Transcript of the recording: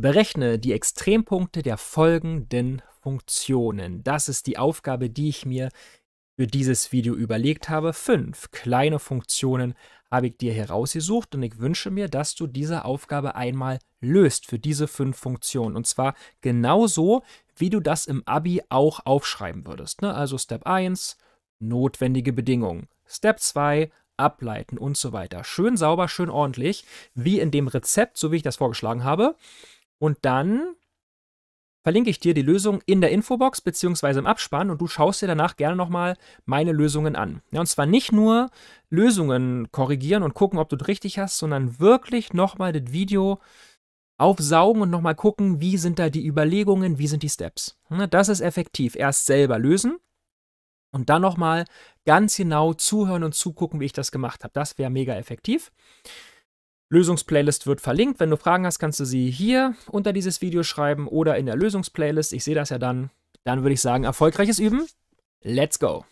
Berechne die Extrempunkte der folgenden Funktionen. Das ist die Aufgabe, die ich mir für dieses Video überlegt habe. Fünf kleine Funktionen habe ich dir herausgesucht und ich wünsche mir, dass du diese Aufgabe einmal löst für diese fünf Funktionen. Und zwar genauso, wie du das im ABI auch aufschreiben würdest. Ne? Also Step 1, notwendige Bedingungen. Step 2, ableiten und so weiter. Schön sauber, schön ordentlich, wie in dem Rezept, so wie ich das vorgeschlagen habe. Und dann verlinke ich dir die Lösung in der Infobox bzw. im Abspann und du schaust dir danach gerne nochmal meine Lösungen an. Ja, und zwar nicht nur Lösungen korrigieren und gucken, ob du es richtig hast, sondern wirklich nochmal das Video aufsaugen und nochmal gucken, wie sind da die Überlegungen, wie sind die Steps. das ist effektiv. Erst selber lösen und dann nochmal ganz genau zuhören und zugucken, wie ich das gemacht habe. Das wäre mega effektiv. Lösungsplaylist wird verlinkt. Wenn du Fragen hast, kannst du sie hier unter dieses Video schreiben oder in der Lösungsplaylist. Ich sehe das ja dann. Dann würde ich sagen, erfolgreiches Üben. Let's go!